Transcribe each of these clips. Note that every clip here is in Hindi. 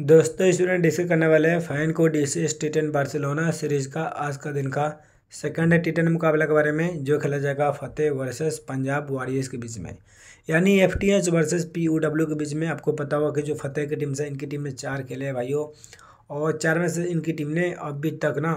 दोस्तों स्टूडेंट डिस्कस करने वाले हैं फाइन को डिसेस टिटन बार्सिलोना सीरीज का आज का दिन का सेकंड टेन मुकाबला के बारे में जो खेला जाएगा फतेह वर्सेस पंजाब वॉरियर्स के बीच में यानी F T H versus P O W के बीच में आपको पता होगा कि जो फतेह की टीम से इनकी टीम ने चार खेले हैं भाइयों और चार में से इनकी टीम ने अभी तक ना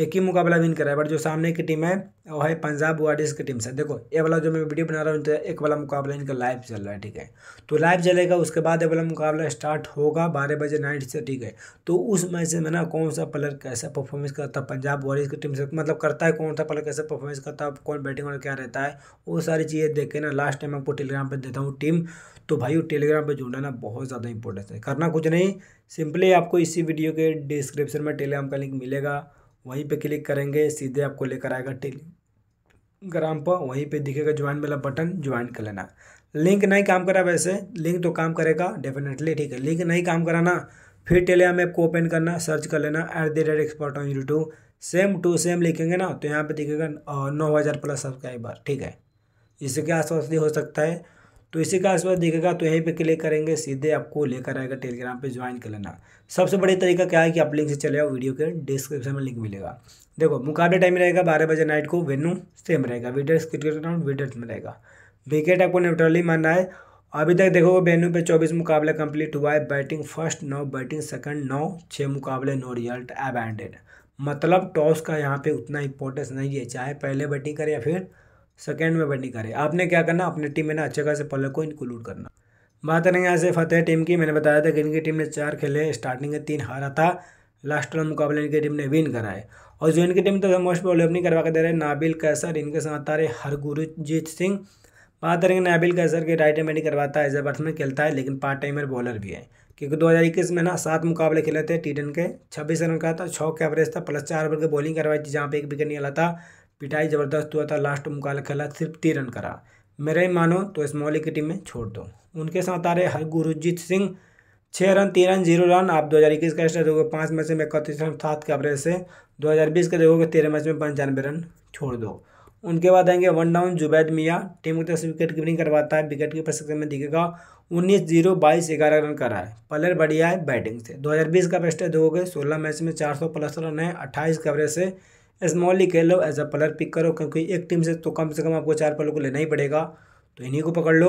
एक ही मुकाबला विन करा है बट जो सामने की टीम है वो है पंजाब वार्डिस की टीम से देखो ये वाला जो मैं वीडियो बना रहा हूँ तो एक वाला मुकाबला इनका लाइव चल रहा है ठीक है तो लाइव चलेगा उसके बाद ये वाला मुकाबला स्टार्ट होगा बारह बजे नाइट से ठीक है तो उस मैच में ना कौन सा प्लेयर कैसा परफॉर्मेंस करता है पंजाब वॉरियर्स की टीम से मतलब करता है कौन सा प्लेयर कैसा परफॉर्मेंस करता है कौन बैटिंग और क्या रहता है वो सारी चीज़ें देख के ना लास्ट टाइम आपको टेलीग्राम पर देता हूँ टीम तो भाई वो टेलीग्राम पर जुड़ना ना बहुत ज़्यादा इंपॉर्टेंस है करना कुछ नहीं सिंपली आपको इसी वीडियो के डिस्क्रिप्शन में टेलीग्राम का लिंक मिलेगा वहीं पे क्लिक करेंगे सीधे आपको लेकर आएगा टेलीग्राम पर वहीं पे दिखेगा ज्वाइन वाला बटन ज्वाइन कर लेना लिंक नहीं काम करा वैसे लिंक तो काम करेगा डेफिनेटली ठीक है लिंक नहीं काम कराना फिर टेलीग्राम ऐप को ओपन करना सर्च कर लेना at the rate expert on YouTube same to same लिखेंगे ना तो यहाँ पर दिखेगा नौ हज़ार प्लस सब्सक्राइबर ठीक है इससे आसपास भी हो सकता है तो इसी का बार देखेगा तो यहीं पे क्लिक करेंगे सीधे आपको लेकर आएगा टेलीग्राम पे ज्वाइन कर लेना सबसे बड़ी तरीका क्या है कि आप लिंक से चले आओ वीडियो के डिस्क्रिप्शन में लिंक मिलेगा देखो मुकाबला टाइम रहेगा बारह बजे नाइट को वेन्यू सेम रहेगा विडर्स क्रिकेट ग्राउंड विडर्स में रहेगा विकेट आपको न्यूट्रली मानना है अभी तक देखोगे वेन्यू पे चौबीस मुकाबला कंप्लीट हुआ है बैटिंग फर्स्ट नौ बैटिंग सेकंड नौ छः मुकाबले नो रिजल्ट एबैंडेड मतलब टॉस का यहाँ पे उतना इंपॉर्टेंस नहीं है चाहे पहले बैटिंग करें या फिर सेकेंड में बैटिंग करे आपने क्या करना अपनी टीम में ना अच्छे खासे पलर को इंक्लूड करना बात करेंगे ऐसे फतेह टीम की मैंने बताया था कि इनकी टीम ने चार खेले स्टार्टिंग में तीन हारा था लास्ट राउंड मुकाबले इनकी टीम ने विन करा है और जो इनकी टीम तो मोस्ट प्रॉब्लम नहीं करवा के दे रहे नाबिल कैसर इनके साथ आ रहे हरगुरुजीत सिंह बात करेंगे नाबिल कैसर के राइट हैंड करवाता है जबर्थ में खेलता है लेकिन पार्ट टाइमर बॉलर भी है क्योंकि इक्कीस में ना सात मुकाबले खेले थे टी के छब्बीस रन का था छः के एवरेज था प्लस चार ओवर की बॉलिंग करवाई थी जहाँ पे एक विकेट निकला था पिटाई ज़बरदस्त हुआ था लास्ट में खेला सिर्फ तीन रन करा मेरे मानो तो इस मौलिक की टीम में छोड़ दो उनके साथ आ रहे हर गुरुजीत सिंह छः रन तीन रन जीरो रन आप दो हज़ार इक्कीस का स्टार दोगे पाँच मैच में इकतीस रन सात के एवरेज से दो हज़ार बीस का देखोगे तेरह मैच में पंचानवे रन छोड़ दो उनके बाद आएंगे वन डाउन जुबैद मियाँ टीम की तरफ से विकेट कीपिंग करवाता है विकेट की प्रशिक्षण में दिखेगा उन्नीस जीरो बाईस ग्यारह रन करा है पलर बढ़िया है बैटिंग से दो हज़ार बीस का बेस्ट देखोगे सोलह मैच में चार सौ प्लस रन है अट्ठाईस के एवरेज से स्मॉल खेल लो एज अ प्लर पिक करो क्योंकि एक टीम से तो कम से कम आपको चार प्लेयर को लेना ही पड़ेगा तो इन्हीं को पकड़ लो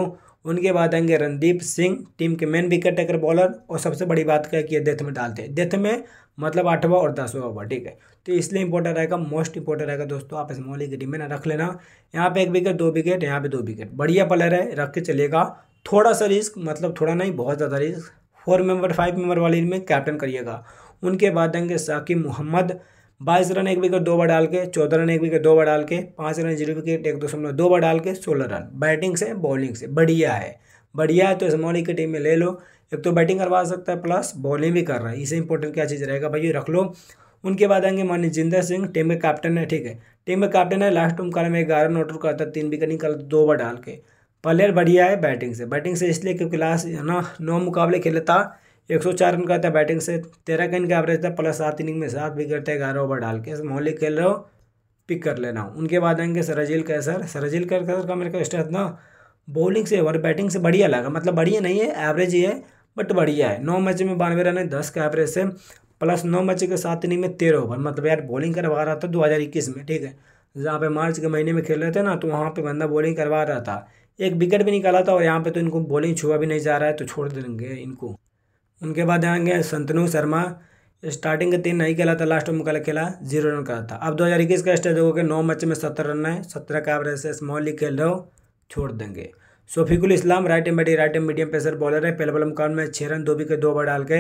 उनके बाद आएंगे रणदीप सिंह टीम के मेन विकेट टेकर बॉलर और सबसे बड़ी बात क्या है कि डेथ में डालते हैं डेथ में मतलब आठवां और दसवां ओवर ठीक है तो इसलिए इंपॉर्टेंट रहेगा मोस्ट इंपॉर्टेंट रहेगा दोस्तों आप स्मॉल की टीम में ना रख लेना यहाँ पे एक विकेट दो विकेट यहाँ पे दो विकेट बढ़िया प्लेयर है रख के चलेगा थोड़ा सा रिस्क मतलब थोड़ा नहीं बहुत ज़्यादा risk four member five member वाली में कैप्टन करिएगा उनके बाद आएंगे साकिब मोहम्मद बाईस रन एक विकेट दो बार डाल के चौदह रन एक विकेट दो बार डाल के पाँच रन जीरो विकेट एक दशमलव दो बार डाल के सोलह रन बैटिंग से बॉलिंग से बढ़िया है बढ़िया है तो इस मोहनी की टीम में ले लो एक तो बैटिंग करवा सकता है प्लस बॉलिंग भी कर रहा है इसे इंपॉर्टेंट क्या चीज़ रहेगा भाई रख लो उनके बाद आएंगे मान्य जिंदर सिंह टीम के कैप्टन है ठीक है टीम के कैप्टन है लास्ट ओमकार में ग्यारह रन आउट करता तीन विकेट निकल दो बार डाल के प्लेयर बढ़िया है बैटिंग से बैटिंग से इसलिए क्योंकि लास्ट ना नौ मुकाबले खेलता था एक सौ चार रन करता है बैटिंग से तेरह का इनका एवरेज था प्लस सात इनिंग में सात विकेट करते ग्यारह ओवर डाल के मोहली खेल रहे हो पिक कर लेना उनके बाद आएंगे सरजील कैसर सरजील कैसर का मेरे को स्टेट ना बॉलिंग से और बैटिंग से बढ़िया लगा मतलब बढ़िया नहीं है एवरेज ही है बट बढ़िया है नौ मैच में बानवे रन है दस का एवरेज से प्लस नौ मैच के सात इनिंग में तेरह ओवर मतलब यार बॉलिंग करवा रहा था दो हज़ार इक्कीस में ठीक है जहाँ पे मार्च के महीने में खेल रहे थे ना तो वहाँ पे बंदा बॉलिंग करवा रहा था एक विकेट भी निकाला था और यहाँ पे तो इनको बॉलिंग छुआ भी नहीं जा रहा है तो छोड़ देंगे इनको उनके बाद आएंगे संतनु शर्मा स्टार्टिंग के तीन नहीं खेला था लास्ट में मुकाबला खेला जीरो रन का था अब दो हज़ार इक्कीस का स्टेज होगा नौ मैच में सत्रह रन है सत्रह का एवरेज से स्मॉल लीग खेल रहे हो छोड़ देंगे Shofikul Islam right arm batting right arm medium pacer bowler है पहले बॉल मुकाबले में छः रन दो विकेट दो ओवर डाल के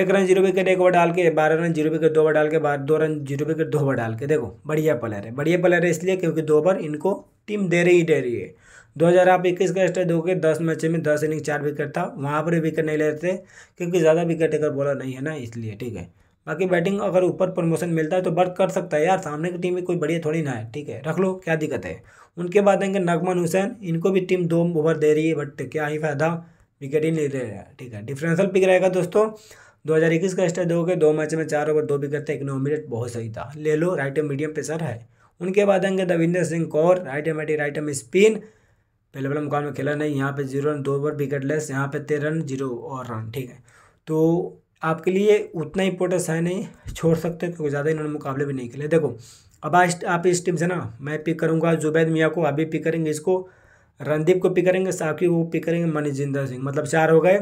एक रन जीरो विकेट एक ओवर डाल के बारह रन जीरो विकेट दो ओवर डाल के बारह दो रन जीरो विकेट दो ओवर डाल के देखो बढ़िया प्लेयर है बढ़िया प्लेयर है इसलिए क्योंकि दो ओवर इनको टीम दे रही दे रही है दो हज़ार आप इक्कीस का स्टेज दोगे दस मैच में दस इनिंग चार विकेट था वहाँ पर विकेट नहीं लेते क्योंकि ज़्यादा विकेट अगर बॉलर नहीं है ना इसलिए ठीक है बाकी बैटिंग अगर ऊपर प्रमोशन मिलता है तो बर्थ कर सकता है यार सामने की टीम में कोई बढ़िया थोड़ी ना है ठीक है रख लो क्या दिक्कत है उनके बाद आएंगे नगमन हुसैन इनको भी टीम दो ओवर दे रही है बट क्या ही फायदा विकेट ही नहीं ले रहा है ठीक है डिफरेंशियल पिक रहेगा दोस्तों दो का स्टेज दोगे दो मैच में चार ओवर दो विकेट था एक मिनट बहुत सही था ले लो राइट मीडियम पेसर है उनके बाद आएंगे Davinder Singh Kaur right arm right arm spin पहले मुकाबले में खेला नहीं यहाँ पे जीरो रन दो ओवर विकेट लेस यहाँ पे तेरह रन जीरो और रन ठीक है तो आपके लिए उतना इंपॉर्टेंस है नहीं छोड़ सकते क्योंकि ज़्यादा इन्होंने मुकाबले भी नहीं खेले देखो अब आज आप इस टीम से ना मैं पिक करूँगा जुबैद मियाँ को अभी पिक करेंगे इसको रणदीप को पिक करेंगे साकी को पिक करेंगे मनिजिंदर सिंह मतलब चार हो गए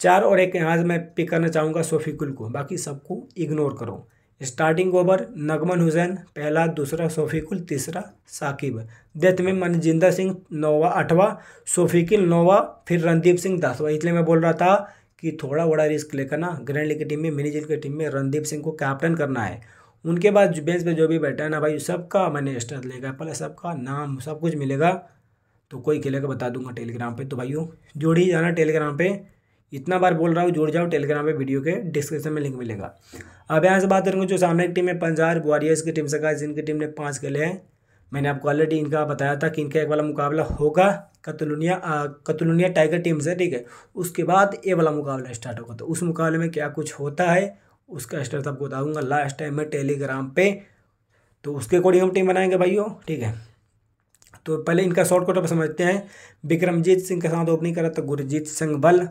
चार और एक यहाँ से मैं पिक करना चाहूँगा सोफिकुल को बाकी सबको इग्नोर करो स्टार्टिंग ओवर नगमन हुसैन पहला दूसरा सोफिकुल तीसरा साकिब डेथ में मनजिंदर सिंह नौवा अठवा सोफिकुल नौवा फिर रणदीप सिंह दसवा इसलिए मैं बोल रहा था कि थोड़ा बड़ा रिस्क लेकर ना ग्रैंड लीग की टीम में मिनी जिल की टीम में रणदीप सिंह को कैप्टन करना है उनके बाद बेंच पे जो भी बैठा है ना भाई सबका मैंने स्ट्रेंथ लेगा पहले सबका नाम सब कुछ मिलेगा तो कोई खेलेगा बता दूंगा टेलीग्राम पे तो भाइयों जोड़ ही जाना टेलीग्राम पे इतना बार बोल रहा हूँ जुड़ जाओ टेलीग्राम पे वीडियो के डिस्क्रिप्शन में लिंक मिलेगा अब यहाँ से बात करूँगा जो सामने की टीम है पंजाब वॉरियर्स की टीम से कहा जिनकी टीम ने पाँच खेले हैं मैंने आपको ऑलरेडी इनका बताया था कि इनका एक वाला मुकाबला होगा कतलुनिया कतलुनिया टाइगर टीम से ठीक है उसके बाद ये वाला मुकाबला स्टार्ट होगा तो उस मुकाबले में क्या कुछ होता है उसका स्टार्ट आपको बताऊँगा लास्ट टाइम में टेलीग्राम पर तो उसके अकॉर्डिंग हम टीम बनाएंगे भाइयों ठीक है तो पहले इनका शॉर्टकट आप समझते हैं विक्रमजीत सिंह के साथ ओपनिंग करा तो गुरजीत सिंह बल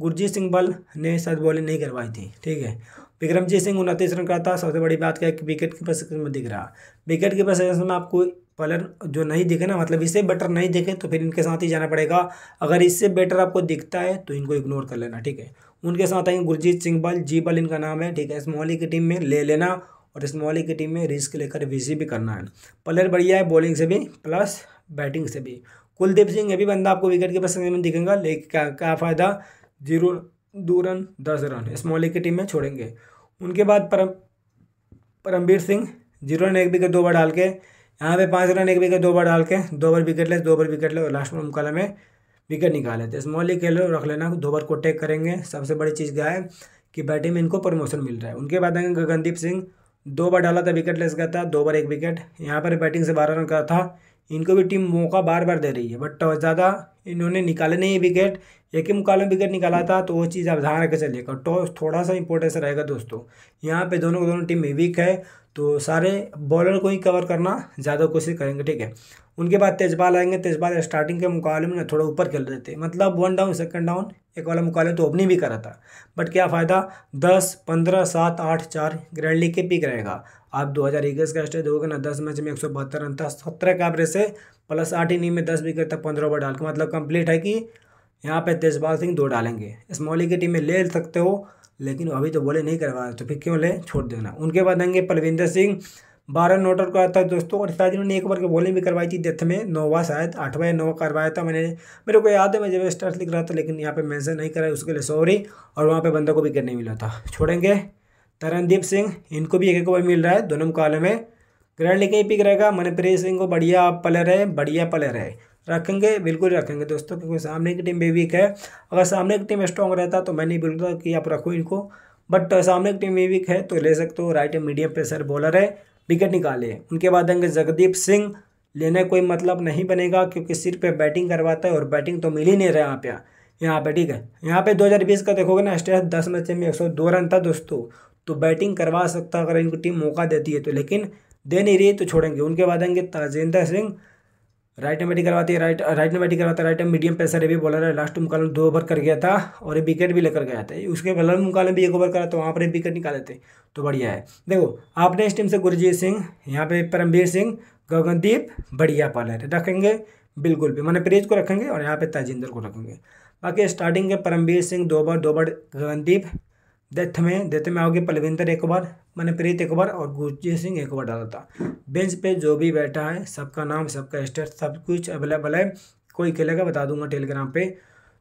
गुरजीत सिंह बल ने शायद बॉलिंग नहीं करवाई थी ठीक है विक्रमजीत सिंह उनतीस रन का था सबसे बड़ी बात क्या है कि विकेट कीपर सेक्शन में दिख रहा विकेट कीपर सेक्शन में आपको पलर जो नहीं दिखे ना मतलब इससे बेटर नहीं दिखे तो फिर इनके साथ ही जाना पड़ेगा अगर इससे बेटर आपको दिखता है तो इनको इग्नोर कर लेना ठीक है उनके साथ आएंगे गुरजीत सिंह बल जी बल इनका नाम है ठीक है स्मॉली की टीम में ले लेना और स्मॉली की टीम में रिस्क लेकर विजी भी करना है पलर बढ़िया है बॉलिंग से भी प्लस बैटिंग से भी कुलदीप सिंह ये भी बंदा आपको विकेट के पसंद में दिखेगा लेकिन क्या क्या फ़ायदा जीरो दो रन दस रन स्मॉली की टीम में छोड़ेंगे उनके बाद परम परमवीर सिंह जीरो रन एक विकेट दो बार डाल के यहाँ पे पाँच रन एक विकेट दो बार डाल के दो बार विकेट ले दो बार विकेट ले और लास्ट में मुकाबले में विकेट निकाले तो स्मॉल लीग खेल रख लेना दो बार को टेक करेंगे सबसे बड़ी चीज़ क्या है कि बैटिंग में इनको प्रमोशन मिल रहा है उनके बाद आएंगे गगनदीप सिंह दो बार डाला था विकेट लेस गया था दो बार एक विकेट यहाँ पर बैटिंग से बारह रन का था इनको भी टीम मौका बार बार दे रही है बट ज़्यादा इन्होंने निकाले नहीं विकेट एक ही मुकाबले में विकेट निकाला था तो वो चीज़ आप ध्यान रखकर चलिएगा टॉस तो, थोड़ा सा इंपॉर्टेंस रहेगा दोस्तों यहाँ पे दोनों दोनों टीम वीक है तो सारे बॉलर को ही कवर करना ज़्यादा कोशिश करेंगे ठीक है उनके बाद तेजपाल आएंगे तेजपाल स्टार्टिंग के मुकाबले में थोड़ा ऊपर खेल रहे थे मतलब वन डाउन सेकंड डाउन एक वाला मुकाबले तो ओपनिंग भी करा था बट क्या फ़ायदा दस पंद्रह सात आठ चार ग्रैंड लीग के पिक रहेगा आप दो हज़ार इक्कीस का स्टेज दोगे ना दस मैच में एक सौ बहत्तर रन था सत्रह का एवरेज से प्लस आठ इनिंग में दस विकेट तक पंद्रह ओवर डाल के मतलब कंप्लीट है कि यहाँ पे तेजपाल सिंह दो डालेंगे इस मौली की टीम में ले सकते हो लेकिन अभी तो बोले नहीं करवा तो फिर क्यों ले छोड़ देना उनके बाद आएंगे पलविंदर सिंह बारह नोटर को आता दोस्तों और शायद उन्होंने एक बार के बॉलिंग भी करवाई थी डेथ में नोवा शायद आठवा या नोवा करवाया था मैंने मेरे को याद है मैं जब स्टार्ट लिख रहा था लेकिन यहाँ पे मेंशन नहीं करा उसके लिए सॉरी और वहाँ पे बंदा को भी नहीं मिला था छोड़ेंगे तरनदीप सिंह इनको भी एक एक ओवर मिल रहा है दोनों मुकाबले में ग्रहण लेके ही पिक रहेगा मनप्रीत सिंह को बढ़िया प्लेयर है बढ़िया प्लेयर है रखेंगे बिल्कुल रखेंगे दोस्तों क्योंकि सामने की टीम भी वीक है अगर सामने की टीम स्ट्रॉन्ग रहता तो मैं नहीं बोलता कि आप रखो इनको बट सामने की टीम भी वीक है तो ले सकते हो राइट मीडियम प्रेसर बॉलर है विकेट निकाले उनके बाद आएंगे जगदीप सिंह लेने कोई मतलब नहीं बनेगा क्योंकि सिर पर बैटिंग करवाता है और बैटिंग तो मिल ही नहीं रहा यहाँ पे यहाँ पर ठीक है यहाँ पर दो का देखोगे ना स्टेट दस मैच में एक रन था दोस्तों तो बैटिंग करवा सकता अगर इनको टीम मौका देती है तो लेकिन दे नहीं रही तो छोड़ेंगे उनके बाद आएंगे ताजेंद्र सिंह राइट में बैटिंग करवाती है राइट राइट में बैटिंग करवाता है राइट में मीडियम पेसर है भी बॉलर है लास्ट मुकाबले दो ओवर कर गया था और एक विकेट भी लेकर गया था उसके बॉलर मुकाबले भी एक ओवर करा तो वहाँ पर एक विकेट निकाले थे तो बढ़िया है देखो आपने इस टीम से गुरजीत सिंह यहाँ पे परमवीर सिंह गगनदीप बढ़िया बॉलर रखेंगे बिल्कुल भी मैंने प्रेज को रखेंगे और यहाँ पे ताजिंदर को रखेंगे बाकी स्टार्टिंग के परमवीर सिंह दो ओवर दो ओवर गगनदीप डेथ में डेथ में आओगे पलविंदर एक ओवर मनप्रीत एक बार और गुरजीत सिंह एक बार डाला था बेंच पे जो भी बैठा है सबका नाम सबका स्टेट सब कुछ अवेलेबल है कोई खेलेगा बता दूंगा टेलीग्राम पे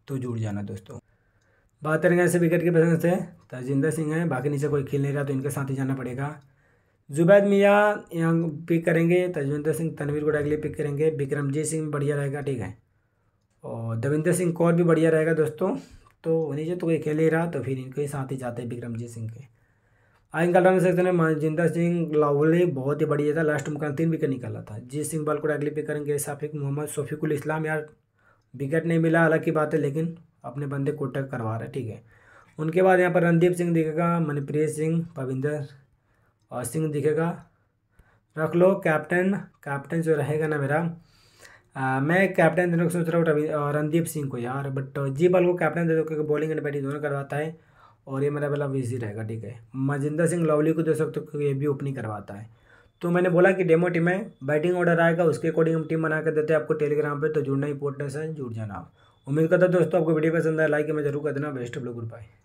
तो जुड़ जाना दोस्तों बात करेंगे ऐसे विकेट के पसंद से तजिंदर सिंह है बाकी नीचे कोई खेल नहीं रहा तो इनके साथ ही जाना पड़ेगा जुबैद मियाँ यहाँ पिक करेंगे तजविंदर सिंह तनवीर गुडा के लिए पिक करेंगे विक्रमजीत सिंह बढ़िया रहेगा ठीक है और दविंदर सिंह कौर भी बढ़िया रहेगा दोस्तों तो नीचे तो कोई अकेले रहा तो फिर इनके साथ ही जाते विक्रमजीत सिंह के आइन कल रन सकते हैं मनजिंदर सिंह लावले बहुत ही बढ़िया था लास्ट मुकाम तीन विकेट निकाला था जीत सिंह बाल को अगली पिक करेंगे साफिक मोहम्मद शफीकुल इस्लाम यार विकेट नहीं मिला की बात है लेकिन अपने बंदे कोटक करवा रहे ठीक है उनके बाद यहाँ पर रणदीप सिंह दिखेगा मनप्रीत सिंह पविंदर और सिंह दिखेगा रख लो कैप्टन कैप्टन जो रहेगा ना मेरा आ, मैं कैप्टन देने को सोच रहा हूँ रणदीप सिंह को यार बट जी बॉल को कैप्टन दे दो क्योंकि बॉलिंग एंड बैटिंग दोनों करवाता है और ये मेरा पहला विजी रहेगा ठीक है मजिंदर सिंह लवली को दे सकते हो क्योंकि ये भी ओपनिंग करवाता है तो मैंने बोला कि डेमो टीम में बैटिंग ऑर्डर आएगा उसके अकॉर्डिंग हम टीम बना कर देते हैं आपको टेलीग्राम पर तो जुड़ना इंपॉर्टेंट है जुड़ जाना आप उम्मीद करता दोस्तों आपको वीडियो पसंद आया लाइक मैं जरूर कर देना best of luck good bye